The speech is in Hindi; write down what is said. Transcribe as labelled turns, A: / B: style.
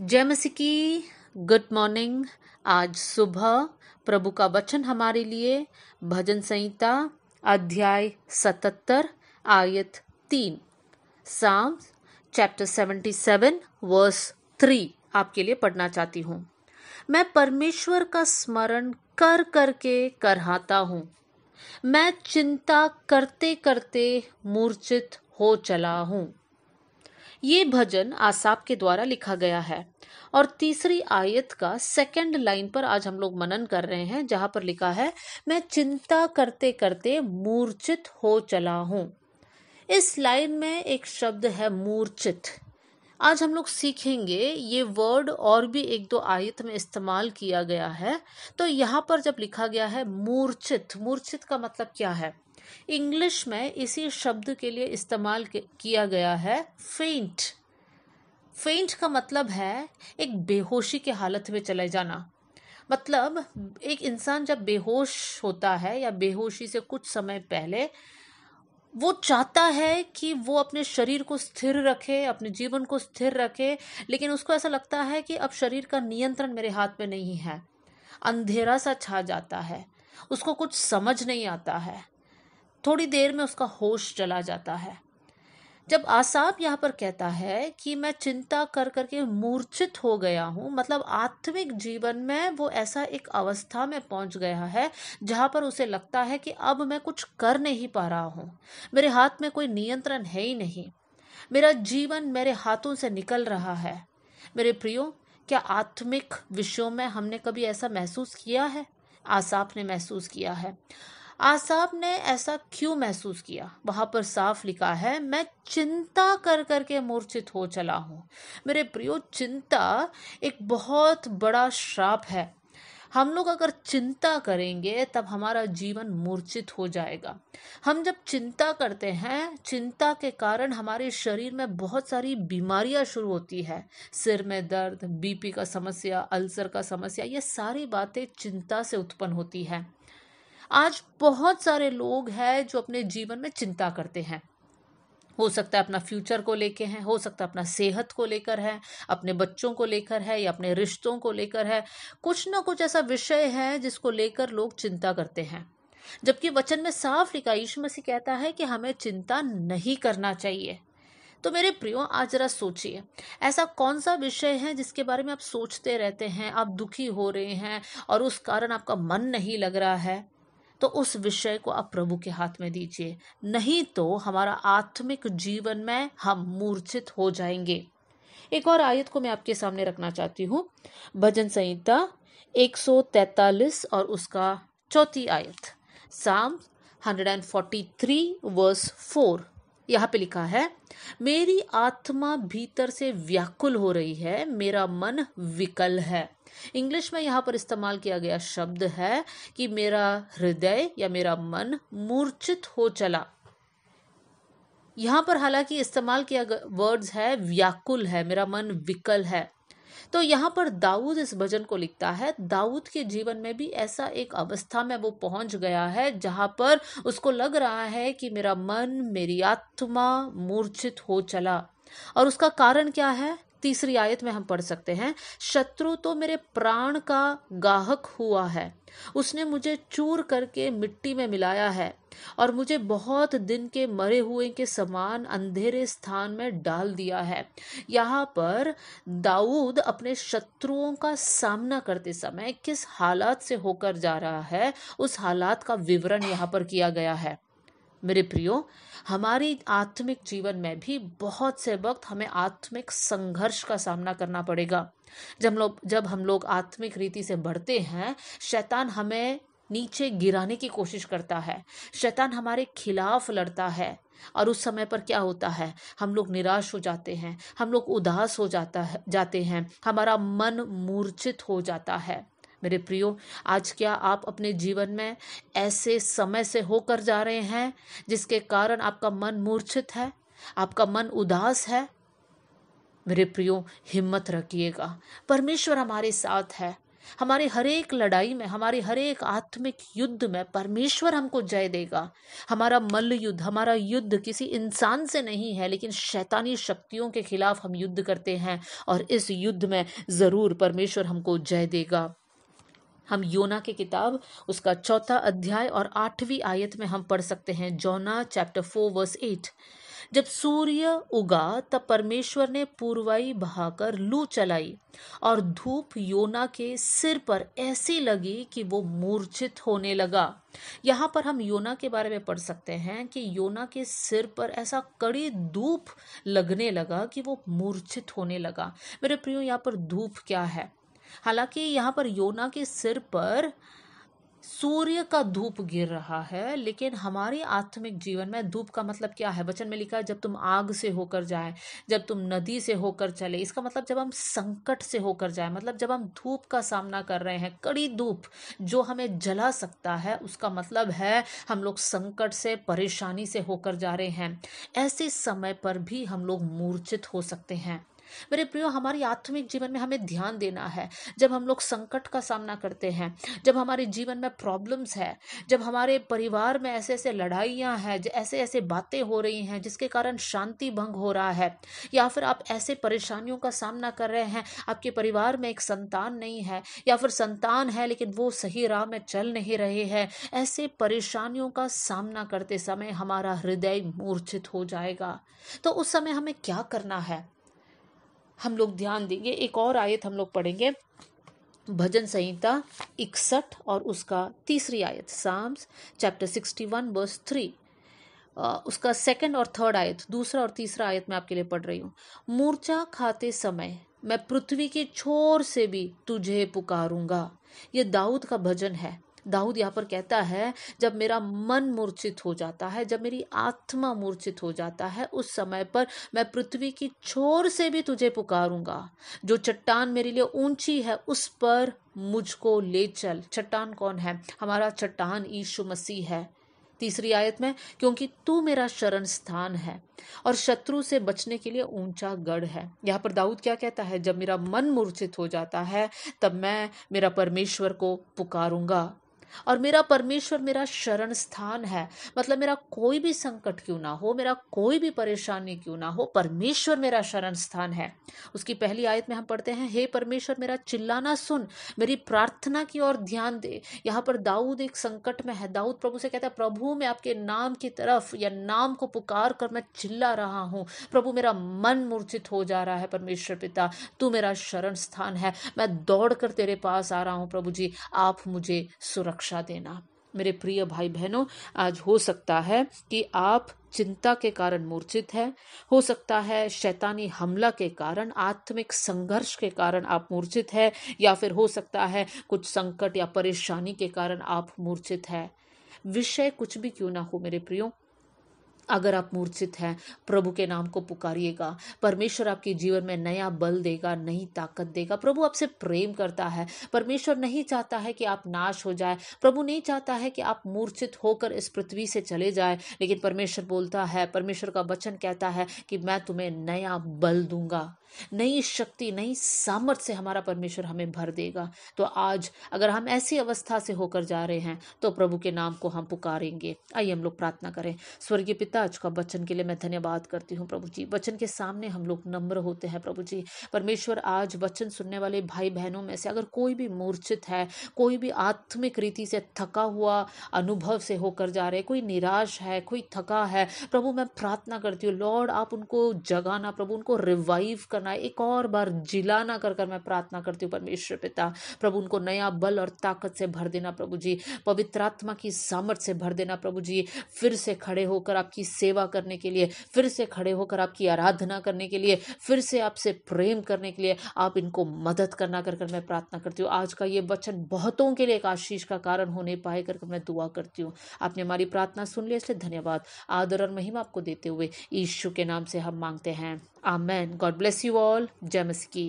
A: जय मसी की गुड मॉर्निंग आज सुबह प्रभु का वचन हमारे लिए भजन संहिता अध्याय सतहत्तर आयत तीन psalm chapter seventy seven verse three आपके लिए पढ़ना चाहती हूँ मैं परमेश्वर का स्मरण कर करके करहाता हूँ मैं चिंता करते करते मूर्छित हो चला हूँ ये भजन आसाब के द्वारा लिखा गया है और तीसरी आयत का सेकंड लाइन पर आज हम लोग मनन कर रहे हैं जहां पर लिखा है मैं चिंता करते करते मूर्छित हो चला हूं इस लाइन में एक शब्द है मूर्छित आज हम लोग सीखेंगे ये वर्ड और भी एक दो आयत में इस्तेमाल किया गया है तो यहाँ पर जब लिखा गया है मूर्छित मूर्छित का मतलब क्या है इंग्लिश में इसी शब्द के लिए इस्तेमाल किया गया है फेंट फेंट का मतलब है एक बेहोशी के हालत में चले जाना मतलब एक इंसान जब बेहोश होता है या बेहोशी से कुछ समय पहले वो चाहता है कि वो अपने शरीर को स्थिर रखे अपने जीवन को स्थिर रखे लेकिन उसको ऐसा लगता है कि अब शरीर का नियंत्रण मेरे हाथ में नहीं है अंधेरा सा छा जाता है उसको कुछ समझ नहीं आता है थोड़ी देर में उसका होश चला जाता है जब आसाब यहाँ पर कहता है कि मैं चिंता कर करके मूर्छित हो गया हूँ मतलब आत्मिक जीवन में वो ऐसा एक अवस्था में पहुँच गया है जहाँ पर उसे लगता है कि अब मैं कुछ कर नहीं पा रहा हूँ मेरे हाथ में कोई नियंत्रण है ही नहीं मेरा जीवन मेरे हाथों से निकल रहा है मेरे प्रियो क्या आत्मिक विषयों में हमने कभी ऐसा महसूस किया है आसाफ ने महसूस किया है आसाब ने ऐसा क्यों महसूस किया वहां पर साफ लिखा है मैं चिंता कर करके मूर्छित हो चला हूँ मेरे प्रियो चिंता एक बहुत बड़ा श्राप है हम लोग अगर चिंता करेंगे तब हमारा जीवन मूर्छित हो जाएगा हम जब चिंता करते हैं चिंता के कारण हमारे शरीर में बहुत सारी बीमारियां शुरू होती है सिर में दर्द बीपी का समस्या अल्सर का समस्या ये सारी बातें चिंता से उत्पन्न होती है आज बहुत सारे लोग हैं जो अपने जीवन में चिंता करते हैं हो सकता है अपना फ्यूचर को लेकर हैं हो सकता है अपना सेहत को लेकर है अपने बच्चों को लेकर है या अपने रिश्तों को लेकर है कुछ ना कुछ ऐसा विषय है जिसको लेकर लोग चिंता करते हैं जबकि वचन में साफ लिखा यीशु मसीह कहता है कि हमें चिंता नहीं करना चाहिए तो मेरे प्रियो आज जरा सोचिए ऐसा कौन सा विषय है जिसके बारे में आप सोचते रहते हैं आप दुखी हो रहे हैं और उस कारण आपका मन नहीं लग रहा है तो उस विषय को आप प्रभु के हाथ में दीजिए नहीं तो हमारा आत्मिक जीवन में हम मूर्छित हो जाएंगे एक और आयत को मैं आपके सामने रखना चाहती हूँ भजन संहिता 143 और उसका चौथी आयत साम 143 वर्स 4 यहाँ पे लिखा है मेरी आत्मा भीतर से व्याकुल हो रही है मेरा मन विकल है इंग्लिश में यहाँ पर इस्तेमाल किया गया शब्द है कि मेरा हृदय या मेरा मन मूर्छित हो चला यहाँ पर हालांकि इस्तेमाल किया वर्ड्स है व्याकुल है मेरा मन विकल है तो यहाँ पर दाऊद इस भजन को लिखता है दाऊद के जीवन में भी ऐसा एक अवस्था में वो पहुंच गया है जहां पर उसको लग रहा है कि मेरा मन मेरी आत्मा मूर्छित हो चला और उसका कारण क्या है तीसरी आयत में हम पढ़ सकते हैं शत्रु तो मेरे प्राण का गाहक हुआ है उसने मुझे चूर करके मिट्टी में मिलाया है और मुझे बहुत दिन के मरे हुए के समान अंधेरे स्थान में डाल दिया है यहाँ पर दाऊद अपने शत्रुओं का सामना करते समय किस हालात से होकर जा रहा है उस हालात का विवरण यहाँ पर किया गया है मेरे प्रियो हमारी आत्मिक जीवन में भी बहुत से वक्त हमें आत्मिक संघर्ष का सामना करना पड़ेगा जब लोग जब हम लोग आत्मिक रीति से बढ़ते हैं शैतान हमें नीचे गिराने की कोशिश करता है शैतान हमारे खिलाफ लड़ता है और उस समय पर क्या होता है हम लोग निराश हो जाते हैं हम लोग उदास हो जाता है जाते हैं हमारा मन मूर्छित हो जाता है मेरे प्रियो आज क्या आप अपने जीवन में ऐसे समय से होकर जा रहे हैं जिसके कारण आपका मन मूर्छित है आपका मन उदास है मेरे प्रियो हिम्मत रखिएगा परमेश्वर हमारे साथ है हमारे हर एक लड़ाई में हमारे हर एक आत्मिक युद्ध में परमेश्वर हमको जय देगा हमारा मल्ल युद्ध हमारा युद्ध किसी इंसान से नहीं है लेकिन शैतानी शक्तियों के खिलाफ हम युद्ध करते हैं और इस युद्ध में ज़रूर परमेश्वर हमको जय देगा हम योना की किताब उसका चौथा अध्याय और आठवीं आयत में हम पढ़ सकते हैं Jonah chapter four verse eight जब सूर्य उगा तब परमेश्वर ने पूर्वाई बहाकर लू चलाई और धूप योना के सिर पर ऐसी लगी कि वो मूर्छित होने लगा यहाँ पर हम योना के बारे में पढ़ सकते हैं कि योना के सिर पर ऐसा कड़ी धूप लगने लगा कि वो मूर्छित होने लगा मेरे प्रियो यहाँ पर धूप क्या है हालांकि यहाँ पर योना के सिर पर सूर्य का धूप गिर रहा है लेकिन हमारे आत्मिक जीवन में धूप का मतलब क्या है वचन में लिखा है जब तुम आग से होकर जाए जब तुम नदी से होकर चले इसका मतलब जब हम संकट से होकर जाए मतलब जब हम धूप का सामना कर रहे हैं कड़ी धूप जो हमें जला सकता है उसका मतलब है हम लोग संकट से परेशानी से होकर जा रहे हैं ऐसे समय पर भी हम लोग मूर्छित हो सकते हैं मेरे प्रियो हमारी आत्मिक जीवन में हमें ध्यान देना है जब हम लोग संकट का सामना करते हैं जब हमारे जीवन में प्रॉब्लम्स है जब हमारे परिवार में ऐसे ऐसे लड़ाइयाँ हैं ऐसे ऐसे बातें हो रही हैं जिसके कारण शांति भंग हो रहा है या फिर आप ऐसे परेशानियों का सामना कर रहे हैं आपके परिवार में एक संतान नहीं है या फिर संतान है लेकिन वो सही राह में चल नहीं रहे हैं ऐसे परेशानियों का सामना करते समय हमारा हृदय मूर्छित हो जाएगा तो उस समय हमें क्या करना है हम लोग ध्यान देंगे एक और आयत हम लोग पढ़ेंगे भजन संहिता इकसठ और उसका तीसरी आयत psalms chapter sixty one verse three उसका सेकंड और थर्ड आयत दूसरा और तीसरा आयत मैं आपके लिए पढ़ रही हूँ मूर्छा खाते समय मैं पृथ्वी के छोर से भी तुझे पुकारूंगा ये दाऊद का भजन है दाऊद यहाँ पर कहता है जब मेरा मन मूर्छित हो जाता है जब मेरी आत्मा मूर्छित हो जाता है उस समय पर मैं पृथ्वी की छोर से भी तुझे पुकारूंगा जो चट्टान मेरे लिए ऊंची है उस पर मुझको ले चल चट्टान कौन है हमारा चट्टान यीशु मसीह है तीसरी आयत में क्योंकि तू मेरा शरण स्थान है और शत्रु से बचने के लिए ऊंचा गढ़ है यहाँ पर दाऊद क्या कहता है जब मेरा मन मूर्छित हो जाता है तब मैं मेरा परमेश्वर को पुकारूंगा और मेरा परमेश्वर मेरा शरण स्थान है मतलब मेरा कोई भी संकट क्यों ना हो मेरा कोई भी परेशानी क्यों ना हो परमेश्वर मेरा शरण स्थान है उसकी पहली आयत में हम पढ़ते हैं हे परमेश्वर मेरा चिल्लाना सुन मेरी प्रार्थना की ओर ध्यान दे यहाँ पर दाऊद एक संकट में है दाऊद प्रभु से कहता है प्रभु मैं आपके नाम की तरफ या नाम को पुकार कर मैं चिल्ला रहा हूँ प्रभु मेरा मन मूर्छित हो जा रहा है परमेश्वर पिता तू मेरा शरण स्थान है मैं दौड़ कर तेरे पास आ रहा हूँ प्रभु जी आप मुझे सुरक्षा रक्षा देना मेरे प्रिय भाई बहनों आज हो सकता है कि आप चिंता के कारण मूर्छित है हो सकता है शैतानी हमला के कारण आत्मिक संघर्ष के कारण आप मूर्छित है या फिर हो सकता है कुछ संकट या परेशानी के कारण आप मूर्छित है विषय कुछ भी क्यों ना हो मेरे प्रियो अगर आप मूर्छित हैं प्रभु के नाम को पुकारिएगा परमेश्वर आपके जीवन में नया बल देगा नई ताकत देगा प्रभु आपसे प्रेम करता है परमेश्वर नहीं चाहता है कि आप नाश हो जाए प्रभु नहीं चाहता है कि आप मूर्छित होकर इस पृथ्वी से चले जाए लेकिन परमेश्वर बोलता है परमेश्वर का वचन कहता है कि मैं तुम्हें नया बल दूंगा नई शक्ति नई सामर्थ से हमारा परमेश्वर हमें भर देगा तो आज अगर हम ऐसी अवस्था से होकर जा रहे हैं तो प्रभु के नाम को हम पुकारेंगे आइए हम लोग प्रार्थना करें स्वर्गीय पिता आज का वचन के लिए मैं धन्यवाद करती हूँ प्रभु जी वचन के सामने हम लोग नम्र होते हैं प्रभु जी परमेश्वर आज वचन सुनने वाले भाई बहनों में से अगर कोई भी मूर्छित है कोई भी आत्मिक रीति से थका हुआ अनुभव से होकर जा रहे कोई निराश है कोई थका है प्रभु मैं प्रार्थना करती हूँ लॉर्ड आप उनको जगाना प्रभु उनको रिवाइव कर करना है एक और बार जिला ना कर कर मैं प्रार्थना करती हूँ परमेश्वर पिता प्रभु उनको नया बल और ताकत से भर देना प्रभु जी पवित्र आत्मा की सामर्थ से भर देना प्रभु जी फिर से खड़े होकर आपकी सेवा करने के लिए फिर से खड़े होकर आपकी आराधना करने के लिए फिर से आपसे प्रेम करने के लिए आप इनको मदद करना कर कर मैं प्रार्थना करती हूँ आज का ये वचन बहुतों के लिए एक आशीष का कारण होने पाए कर, मैं दुआ करती हूँ आपने हमारी प्रार्थना सुन लिया इसलिए धन्यवाद आदर और महिमा आपको देते हुए ईश्व के नाम से हम मांगते हैं may God bless you you all, Jemski.